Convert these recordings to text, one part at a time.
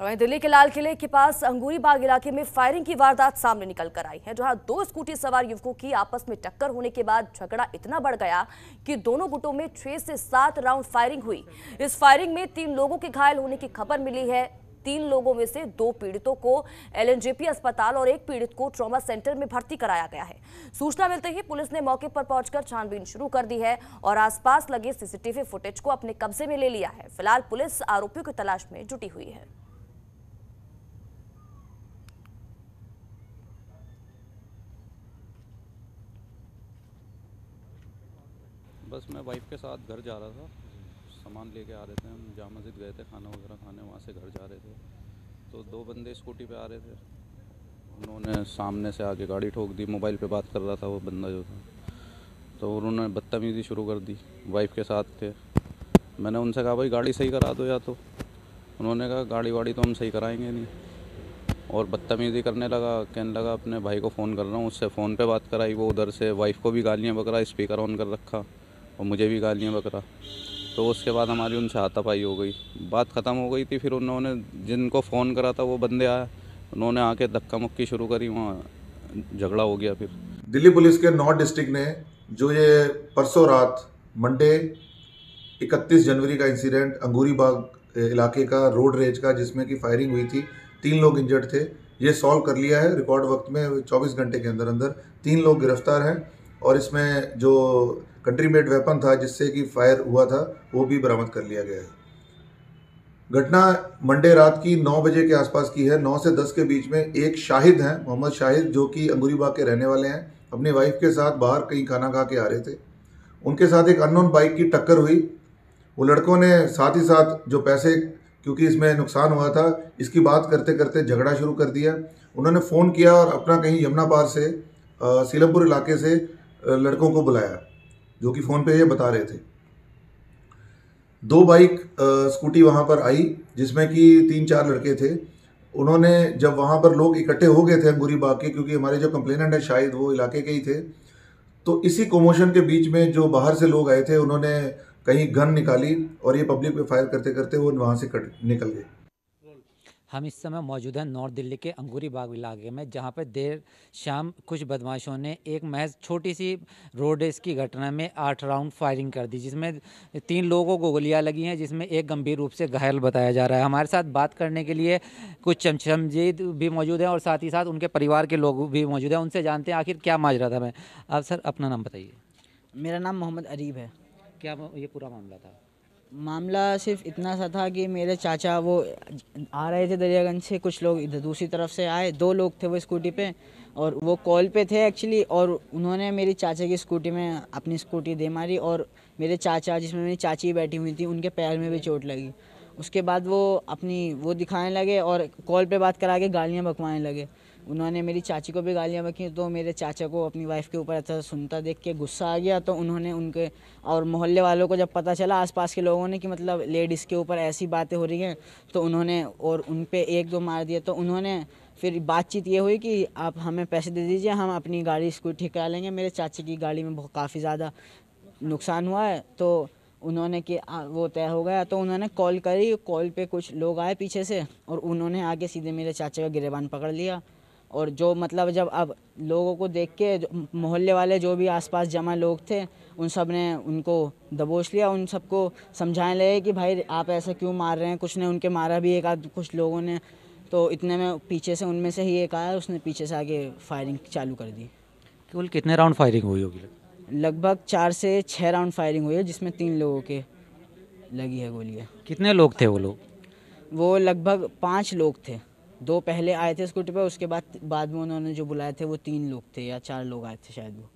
और वहीं दिल्ली के लाल किले के पास अंगूरी बाग इलाके में फायरिंग की वारदात सामने निकल कर आई है जहां दो स्कूटी सवार युवकों की आपस में टक्कर होने के बाद झगड़ा इतना बढ़ गया कि दोनों गुटों में छह से सात राउंड फायरिंग हुई इस फायरिंग में तीन लोगों के घायल होने की खबर मिली है तीन लोगों में से दो पीड़ितों को एल अस्पताल और एक पीड़ित को ट्रॉमा सेंटर में भर्ती कराया गया है सूचना मिलते ही पुलिस ने मौके पर पहुंचकर छानबीन शुरू कर दी है और आसपास लगे सीसीटीवी फुटेज को अपने कब्जे में ले लिया है फिलहाल पुलिस आरोपियों की तलाश में जुटी हुई है बस मैं वाइफ के साथ घर जा रहा था सामान लेके आ रहे थे हम जाम मस्जिद गए थे खाना वगैरह खाने वहाँ से घर जा रहे थे तो दो बंदे स्कूटी पे आ रहे थे उन्होंने सामने से आके गाड़ी ठोक दी मोबाइल पे बात कर रहा था वो बंदा जो था तो उन्होंने बदतमीज़ी शुरू कर दी वाइफ के साथ थे मैंने उनसे कहा भाई गाड़ी सही करा दो या तो उन्होंने कहा गाड़ी वाड़ी तो हम सही कराएंगे नहीं और बदतमीज़ी करने लगा कहने लगा अपने भाई को फ़ोन कर रहा हूँ उससे फ़ोन पे बात कराई वो उधर से वाइफ को भी गालियाँ बकरा स्पीकर ऑन कर रखा और मुझे भी गालियाँ बकरा तो उसके बाद हमारी उनसे हाथापाई हो गई बात ख़त्म हो गई थी फिर उन्होंने जिनको फ़ोन करा था वो बंदे आया उन्होंने आके धक्का मुक्की शुरू करी वहाँ झगड़ा हो गया फिर दिल्ली पुलिस के नॉर्थ डिस्ट्रिक्ट ने जो ये परसों रात मंडे 31 जनवरी का इंसिडेंट अंगूरी बाग इलाके का रोड रेज का जिसमें कि फायरिंग हुई थी तीन लोग इंजर्ड थे ये सॉल्व कर लिया है रिकॉर्ड वक्त में 24 घंटे के अंदर अंदर तीन लोग गिरफ्तार हैं और इसमें जो कंट्री मेड वेपन था जिससे कि फायर हुआ था वो भी बरामद कर लिया गया है घटना मंडे रात की 9 बजे के आसपास की है 9 से 10 के बीच में एक शाहिद हैं मोहम्मद शाहिद जो कि अंगूरीबाग के रहने वाले हैं अपनी वाइफ के साथ बाहर कहीं खाना खा के आ रहे थे उनके साथ एक अननोन बाइक की टक्कर हुई वो लड़कों ने साथ ही साथ जो पैसे क्योंकि इसमें नुकसान हुआ था इसकी बात करते करते झगड़ा शुरू कर दिया उन्होंने फ़ोन किया और अपना कहीं यमुना पार से सीलमपुर इलाके से लड़कों को बुलाया जो कि फ़ोन पे ये बता रहे थे दो बाइक स्कूटी वहाँ पर आई जिसमें कि तीन चार लड़के थे उन्होंने जब वहाँ पर लोग इकट्ठे हो गए थे अंगूरी बाग के क्योंकि हमारे जो कंप्लेनेंट हैं शायद वो इलाके के ही थे तो इसी कोमोशन के बीच में जो बाहर से लोग आए थे उन्होंने कहीं गन निकाली और ये पब्लिक पे फायर करते करते वो वहाँ से कट निकल गए हम इस समय मौजूद हैं नॉर्थ दिल्ली के अंगूरी बाग इलाके में जहाँ पर देर शाम कुछ बदमाशों ने एक महज छोटी सी रोड रेस की घटना में आठ राउंड फायरिंग कर दी जिसमें तीन लोगों को गोलियाँ लगी हैं जिसमें एक गंभीर रूप से घायल बताया जा रहा है हमारे साथ बात करने के लिए कुछ चमचमजीद भी मौजूद हैं और साथ ही साथ उनके परिवार के लोग भी मौजूद हैं उनसे जानते हैं आखिर क्या माजरा था मैं आप सर अपना नाम बताइए मेरा नाम मोहम्मद अरीब है क्या ये पूरा मामला था मामला सिर्फ इतना सा था कि मेरे चाचा वो आ रहे थे दरियागंज से कुछ लोग इधर दूसरी तरफ से आए दो लोग थे वो स्कूटी पे और वो कॉल पे थे एक्चुअली और उन्होंने मेरी चाचा की स्कूटी में अपनी स्कूटी दे मारी और मेरे चाचा जिसमें मेरी चाची बैठी हुई थी उनके पैर में भी चोट लगी उसके बाद वो अपनी वो दिखाने लगे और कॉल पर बात करा के गालियाँ बकवाने लगे उन्होंने मेरी चाची को भी गालियाँ बखी तो मेरे चाचा को अपनी वाइफ के ऊपर अच्छा सुनता देख के गुस्सा आ गया तो उन्होंने उनके और मोहल्ले वालों को जब पता चला आसपास के लोगों ने कि मतलब लेडीज़ के ऊपर ऐसी बातें हो रही हैं तो उन्होंने और उन पर एक दो मार दिया तो उन्होंने फिर बातचीत ये हुई कि आप हमें पैसे दे दीजिए हम अपनी गाड़ी स्कूटी ठीक करा लेंगे मेरे चाची की गाड़ी में बहुत काफ़ी ज़्यादा नुकसान हुआ है तो उन्होंने कि वो तय हो गया तो उन्होंने कॉल करी कॉल पे कुछ लोग आए पीछे से और उन्होंने आगे सीधे मेरे चाचा का गिरेबान पकड़ लिया और जो मतलब जब अब लोगों को देख के मोहल्ले वाले जो भी आसपास जमा लोग थे उन सब ने उनको दबोच लिया उन सबको समझाने लगे कि भाई आप ऐसे क्यों मार रहे हैं कुछ ने उनके मारा भी एक आध कुछ लोगों ने तो इतने में पीछे से उनमें से ही एक आया उसने पीछे से आगे फायरिंग चालू कर दी केवल कितने राउंड फायरिंग हुई होगी लगभग चार से छः राउंड फायरिंग हुई है जिसमें तीन लोगों के लगी है गोलियाँ कितने लोग थे वो लोग वो लगभग पाँच लोग थे दो पहले आए थे स्कूटी पर उसके बाद बाद में उन्होंने जो बुलाए थे वो तीन लोग थे या चार लोग आए थे शायद वो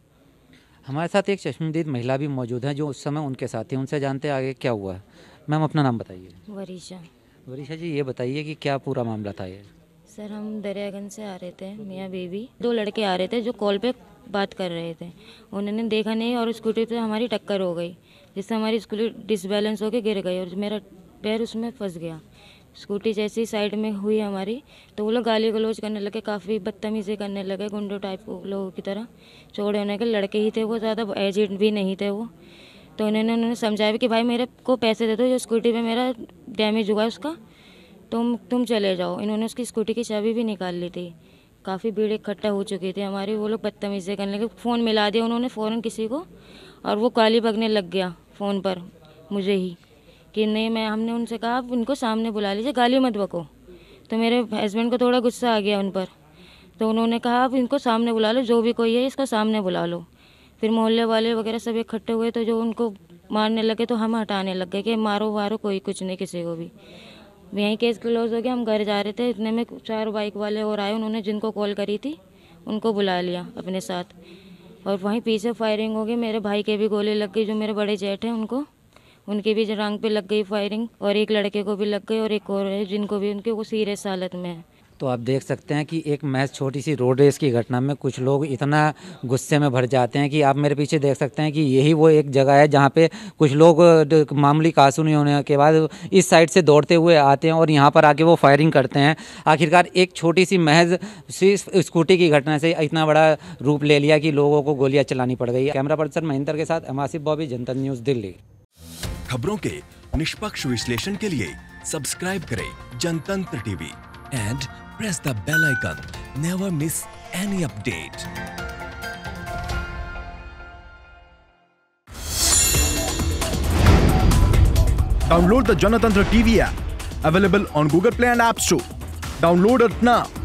हमारे साथ एक चश्मदीद महिला भी मौजूद है जो उस समय उनके साथ थी उनसे जानते आगे क्या हुआ है मैम अपना नाम बताइए वरीशा वरीशा जी ये बताइए कि क्या पूरा मामला था ये सर हम दरियागंज से आ रहे थे मियाँ बेबी दो लड़के आ रहे थे जो कॉल पर बात कर रहे थे उन्होंने देखा नहीं और स्कूटी पर हमारी टक्कर हो गई जिससे हमारी स्कूटी डिसबैलेंस होकर गिर गई और मेरा पैर उसमें फंस गया स्कूटी जैसी साइड में हुई हमारी तो वो लोग गाली गलोच करने लगे काफ़ी बदतमीजी करने लगे गुंडो टाइप लोगों की तरह चोड़े होने के लड़के ही थे वो ज़्यादा एजिड भी नहीं थे वो तो उन्होंने उन्होंने समझाया कि भाई मेरे को पैसे दे दो जो स्कूटी पे मेरा डैमेज हुआ है उसका तुम तुम चले जाओ इन्होंने उसकी स्कूटी की चाबी भी निकाल ली थी काफ़ी भीड़ इकट्ठा हो चुकी थी हमारी वो लोग बदतमीजी करने लगे फ़ोन मिला दिया उन्होंने फ़ौरन किसी को और वो गाली भगने लग गया फ़ोन पर मुझे ही कि नहीं मैं हमने उनसे कहा आप उनको सामने बुला लीजिए गाली मत बको तो मेरे हस्बैंड को थोड़ा गुस्सा आ गया उन पर तो उन्होंने कहा आप इनको सामने बुला लो जो भी कोई है इसको सामने बुला लो फिर मोहल्ले वाले वगैरह सब इकट्ठे हुए तो जो उनको मारने लगे तो हम हटाने लग गए कि मारो वारो कोई कुछ नहीं किसी को भी यहीं केस क्लोज हो गया हम घर जा रहे थे इतने में चार बाइक वाले और आए उन्होंने जिनको कॉल करी थी उनको बुला लिया अपने साथ और वहीं पीछे फायरिंग हो गई मेरे भाई के भी गोली लग गई जो मेरे बड़े जेठ हैं उनको उनके भी रंग पे लग गई फायरिंग और एक लड़के को भी लग गई और एक और है जिनको भी उनके वो सीरियस हालत में है तो आप देख सकते हैं कि एक महज छोटी सी रोड रेस की घटना में कुछ लोग इतना गुस्से में भर जाते हैं कि आप मेरे पीछे देख सकते हैं कि यही वो एक जगह है जहाँ पे कुछ लोग मामूली नहीं होने के बाद इस साइड से दौड़ते हुए आते हैं और यहाँ पर आके वो फायरिंग करते हैं आखिरकार एक छोटी सी महज स्कूटी की घटना से इतना बड़ा रूप ले लिया कि लोगों को गोलियाँ चलानी पड़ गई कैमरा पर्सन महेंद्र के साथ अमासिफ बॉबी जनता न्यूज़ दिल्ली खबरों के निष्पक्ष विश्लेषण के लिए सब्सक्राइब करें Jantantra TV and press the bell icon never miss any update download the Jantantra TV app available on Google play and app store download it now